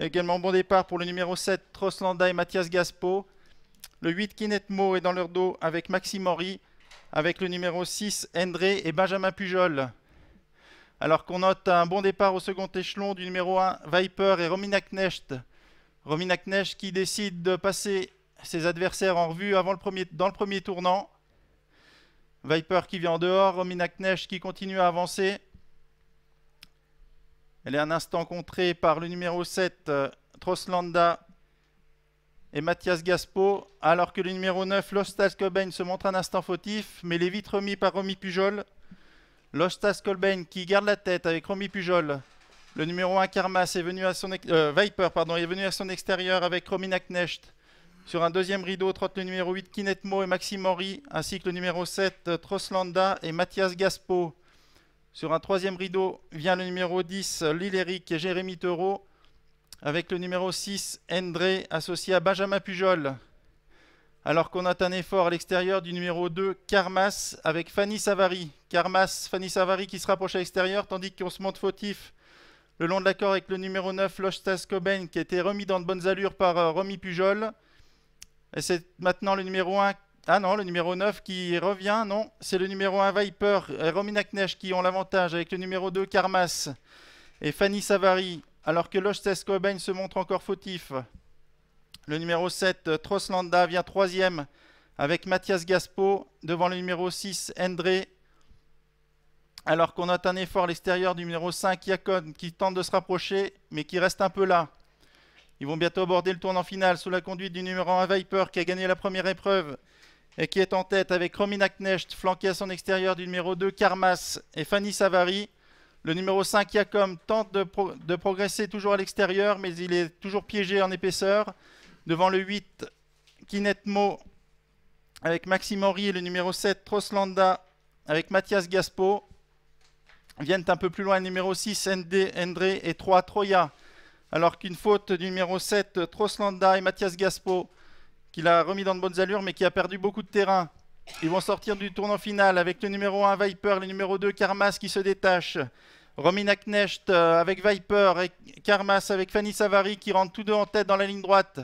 Également bon départ pour le numéro 7, Troslanda et Mathias Gaspo. Le 8, Kinetmo est dans leur dos avec Maxime Mori. Avec le numéro 6, André et Benjamin Pujol. Alors qu'on note un bon départ au second échelon du numéro 1, Viper et Romina Knecht. Romina Knecht qui décide de passer ses adversaires en revue avant le premier, dans le premier tournant. Viper qui vient en dehors, Romina Knecht qui continue à avancer. Elle est un instant contrée par le numéro 7, euh, Troslanda et Mathias Gaspo, alors que le numéro 9, Lostas Colbein, se montre un instant fautif, mais les vitres remis par Romy Pujol. Lostas Colbein qui garde la tête avec Romy Pujol. Le numéro 1, Karmas, est venu à son euh, Viper pardon, est venu à son extérieur avec Romy Naknecht. Sur un deuxième rideau, trotte le numéro 8, Kinetmo et Maxime Henry, ainsi que le numéro 7, euh, Troslanda et Mathias Gaspo. Sur un troisième rideau vient le numéro 10, Lilleric et Jérémy Thoreau. Avec le numéro 6, André, associé à Benjamin Pujol. Alors qu'on a un effort à l'extérieur du numéro 2, Karmas, avec Fanny Savary. Karmas, Fanny Savary qui se rapproche à l'extérieur, tandis qu'on se monte fautif le long de l'accord avec le numéro 9, Lostas Cobain. qui a été remis dans de bonnes allures par Romi euh, Romy Pujol. Et c'est maintenant le numéro 1, ah non, le numéro 9 qui revient, non. C'est le numéro 1 Viper, euh, Romina Knech qui ont l'avantage avec le numéro 2 Karmas et Fanny Savary. Alors que Lostes Cobain se montre encore fautif. Le numéro 7 euh, Troslanda vient troisième avec Mathias Gaspo devant le numéro 6 André. Alors qu'on note un effort à l'extérieur du numéro 5 Yakon qui tente de se rapprocher mais qui reste un peu là. Ils vont bientôt aborder le tournant final sous la conduite du numéro 1 Viper qui a gagné la première épreuve et qui est en tête avec Romina Knecht, flanqué à son extérieur du numéro 2 Karmas et Fanny Savary. Le numéro 5 Yacom, tente de, de progresser toujours à l'extérieur, mais il est toujours piégé en épaisseur. Devant le 8 Kinetmo avec Maxime Henry et le numéro 7 Troslanda avec Mathias Gaspo. Viennent un peu plus loin le numéro 6 ND André et 3 Troya. Alors qu'une faute du numéro 7 Troslanda et Mathias Gaspo qui a remis dans de bonnes allures, mais qui a perdu beaucoup de terrain. Ils vont sortir du tournant final avec le numéro 1 Viper, le numéro 2 Karmas qui se détache. Romina Knecht euh, avec Viper et Karmas avec Fanny Savary qui rentrent tous deux en tête dans la ligne droite.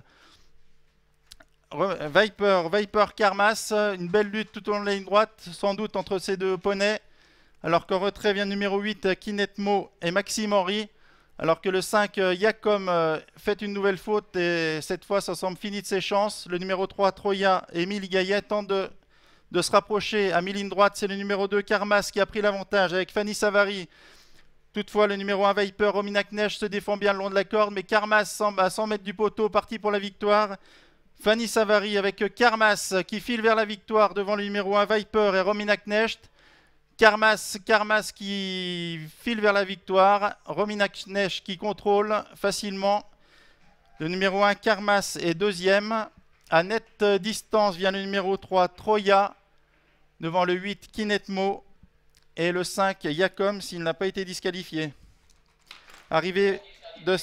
Viper, Viper, Karmas, une belle lutte tout au long de la ligne droite, sans doute entre ces deux poneys. Alors qu'en retrait vient numéro 8 Kinetmo et Maxime Henry. Alors que le 5, Yacom, euh, euh, fait une nouvelle faute et cette fois, ça semble fini de ses chances. Le numéro 3, Troya, Émile Gaillet tente de, se rapprocher. À mi-ligne droite, c'est le numéro 2, Karmas, qui a pris l'avantage avec Fanny Savary. Toutefois, le numéro 1, Viper, Romina Knecht, se défend bien le long de la corde, mais Karmas semble à 100 mètres du poteau, parti pour la victoire. Fanny Savary avec Karmas qui file vers la victoire devant le numéro 1 Viper et Romina Knecht. Karmas, Karmas qui file vers la victoire. Romina Knech qui contrôle facilement. Le numéro 1, Karmas, est deuxième. À nette distance vient le numéro 3, Troya. Devant le 8, Kinetmo. Et le 5, Yakom, s'il n'a pas été disqualifié. Arrivé de